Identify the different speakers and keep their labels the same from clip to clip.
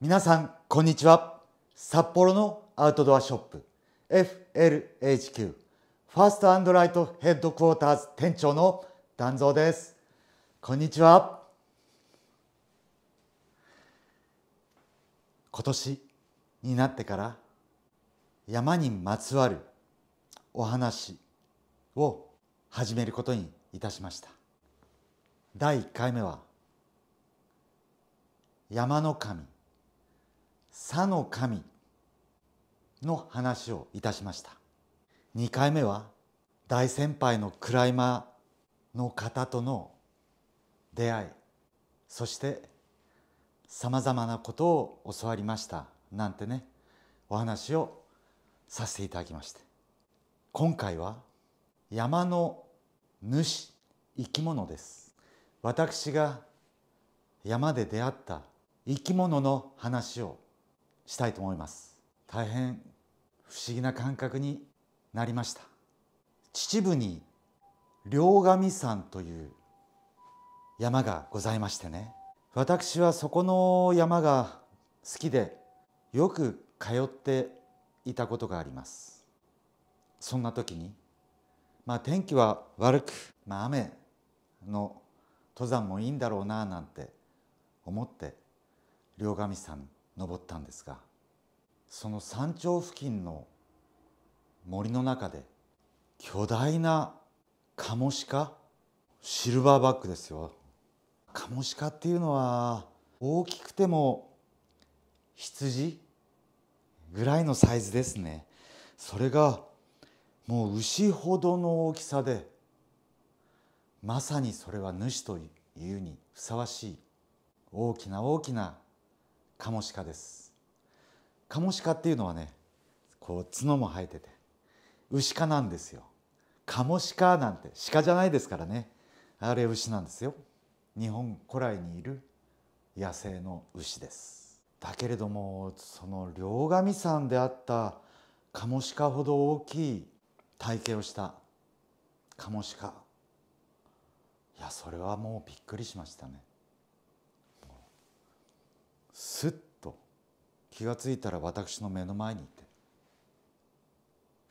Speaker 1: 皆さんこんにちは札幌のアウトドアショップ FLHQ ファーストアンドライトヘッドクォーターズ店長の団蔵ですこんにちは今年になってから山にまつわるお話を始めることにいたしました第1回目は山の神さの神の話をいたしました2回目は大先輩のクライマーの方との出会いそしてさまざまなことを教わりましたなんてねお話をさせていただきまして今回は山の主生き物です私が山で出会った生き物の話をしたいと思います大変不思議な感覚になりました秩父に両神山という山がございましてね私はそこの山が好きでよく通っていたことがありますそんな時にまあ天気は悪く、まあ、雨の登山もいいんだろうななんて思って両神山登ったんですがその山頂付近の森の中で巨大なカモシカシルバーバックですよカモシカっていうのは大きくても羊ぐらいのサイズですねそれがもう牛ほどの大きさでまさにそれは主というにふさわしい大きな大きなカモシカですカモシカっていうのはねこう角も生えてて牛科なんですよカモシカなんて鹿じゃないですからねあれ牛なんですよ日本古来にいる野生の牛ですだけれどもその両神山であったカモシカほど大きい体型をしたカモシカいやそれはもうびっくりしましたねすっと気が付いたら私の目の前にいて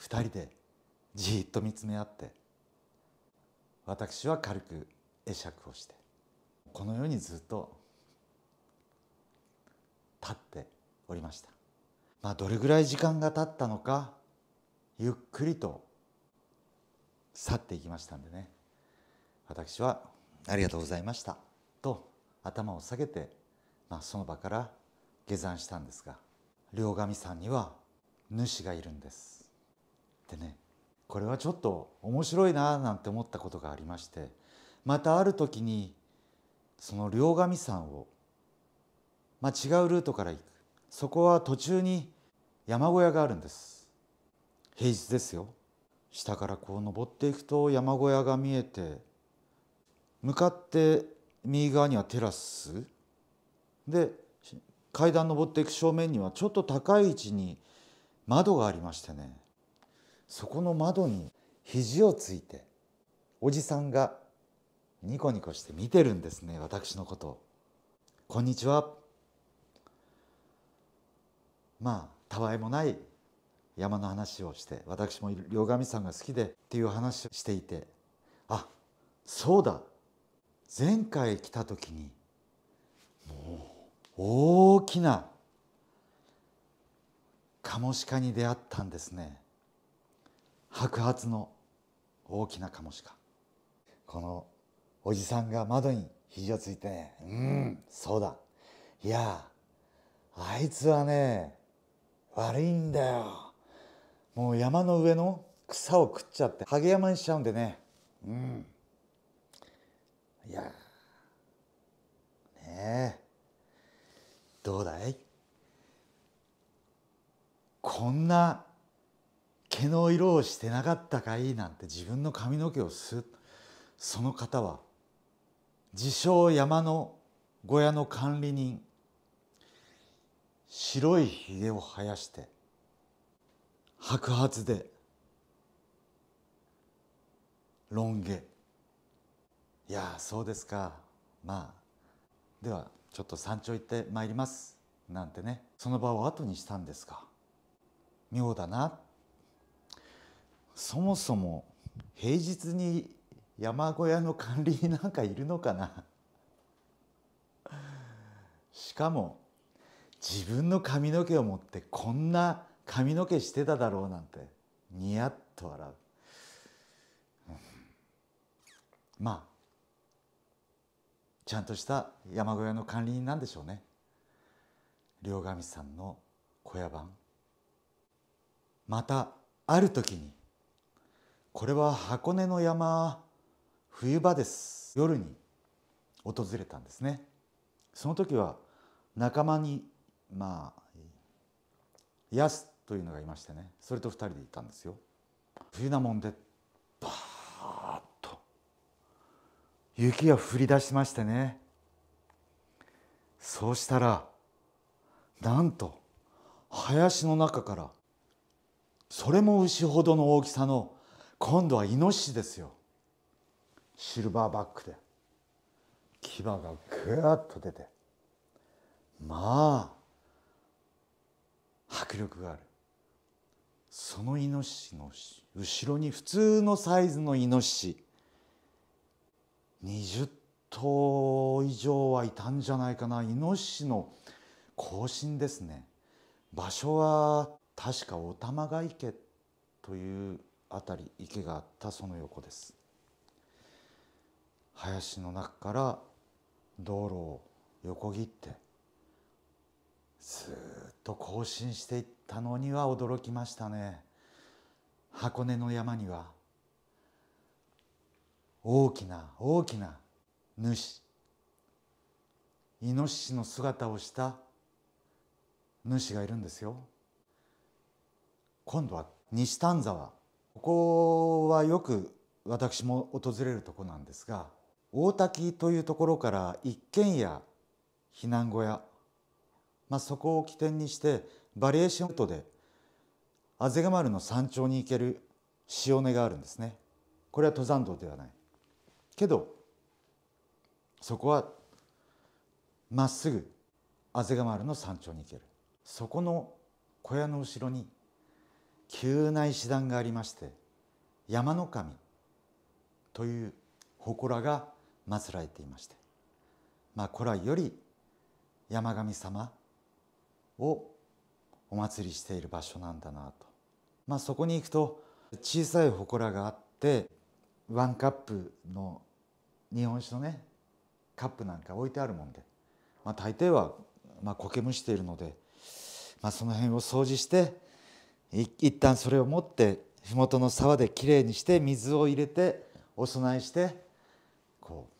Speaker 1: 2人でじっと見つめ合って私は軽く会釈をしてこのようにずっと立っておりましたまあどれぐらい時間が経ったのかゆっくりと去っていきましたんでね私は「ありがとうございました」と頭を下げてまあ、その場から下山したんですが両神山には主がいるんですでねこれはちょっと面白いなあなんて思ったことがありましてまたある時にその両神山を、まあ、違うルートから行くそこは途中に山小屋があるんです平日ですよ下からこう登っていくと山小屋が見えて向かって右側にはテラスで階段登っていく正面にはちょっと高い位置に窓がありましてねそこの窓に肘をついておじさんがニコニコして見てるんですね私のことこんにちはまあたわいもない山の話をして私も両神さんが好きでっていう話をしていてあそうだ前回来た時にもう大きなカモシカに出会ったんですね白髪の大きなカモシカこのおじさんが窓に肘をついてね「うんそうだいやあいつはね悪いんだよもう山の上の草を食っちゃってハゲ山にしちゃうんでねうんな毛の色をしてなかったかいなんて自分の髪の毛をすその方は自称山の小屋の管理人白いひげを生やして白髪でロン毛いやそうですかまあではちょっと山頂行ってまいりますなんてねその場を後にしたんですか妙だなそもそも平日に山小屋の管理人なんかいるのかなしかも自分の髪の毛を持ってこんな髪の毛してただろうなんてニヤッと笑う、まあちゃんとした山小屋の管理人なんでしょうね両神さんの小屋番またある時にこれは箱根の山冬場です夜に訪れたんですねその時は仲間にまあヤスというのがいましてねそれと二人でいたんですよ冬なもんでバーッと雪が降り出しましてねそうしたらなんと林の中からそれも牛ほどの大きさの今度はイノシシですよシルバーバックで牙がぐーっと出てまあ迫力があるそのイノシシの後ろに普通のサイズのイノシシ20頭以上はいたんじゃないかなイノシシの行進ですね場所は確かお玉が池というあたり池があったその横です林の中から道路を横切ってずっと行進していったのには驚きましたね箱根の山には大きな大きな主イノシシの姿をした主がいるんですよ今度は西丹沢ここはよく私も訪れるとこなんですが大滝というところから一軒家避難小屋、まあ、そこを起点にしてバリエーションとで畔ヶ丸の山頂に行ける潮根があるんですねこれは登山道ではないけどそこはまっすぐ畔ヶ丸の山頂に行けるそこの小屋の後ろに急な石段がありまして山の神という祠が祀られていまして、まあ、古来より山神様をお祭りしている場所なんだなと、まあ、そこに行くと小さい祠があってワンカップの日本酒のねカップなんか置いてあるもんで、まあ、大抵はまあ苔むしているので、まあ、その辺を掃除して一旦それを持って麓の沢できれいにして水を入れてお供えしてこう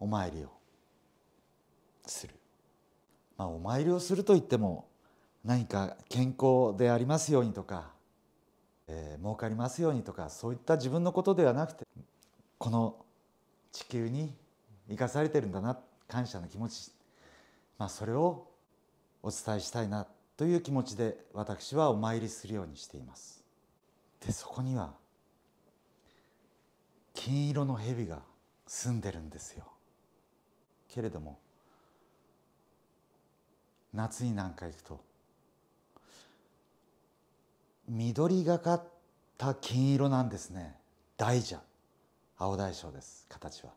Speaker 1: お参りをするまあお参りをするといっても何か健康でありますようにとか、えー、儲かりますようにとかそういった自分のことではなくてこの地球に生かされてるんだなって感謝の気持ち、まあ、それをお伝えしたいなという気持ちで私はお参りするようにしていますでそこには金色の蛇が住んでるんですよけれども夏に何回行くと緑がかった金色なんですね大蛇青大将です形は。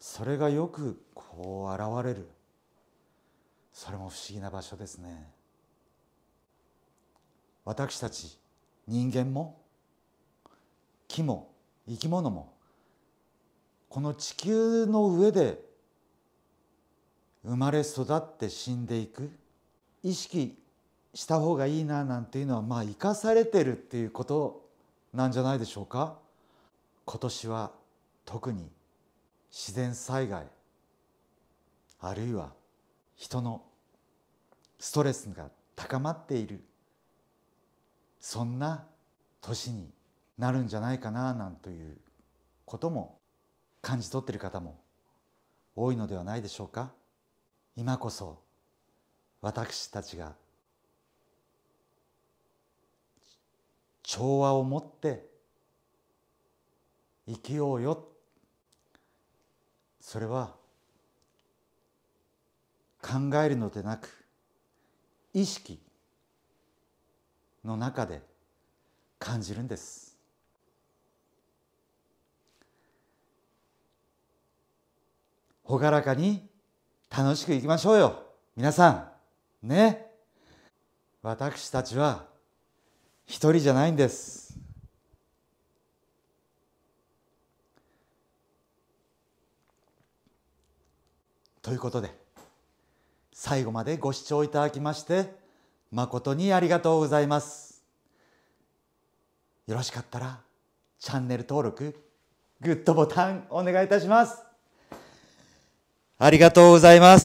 Speaker 1: それがよくこう現れるそれも不思議な場所ですね私たち人間も木も生き物もこの地球の上で生まれ育って死んでいく意識した方がいいななんていうのはまあ生かされてるっていうことなんじゃないでしょうか今年は特に自然災害あるいは人のストレスが高まっているそんな年になるんじゃないかななんということも感じ取っている方も多いのではないでしょうか今こそ私たちが調和を持って生きようよそれは考えるのでなく意識の中で感じるんです朗らかに楽しくいきましょうよ皆さんね私たちは一人じゃないんですということで最後までご視聴いただきまして誠にありがとうございますよろしかったらチャンネル登録グッドボタンお願いいたしますありがとうございます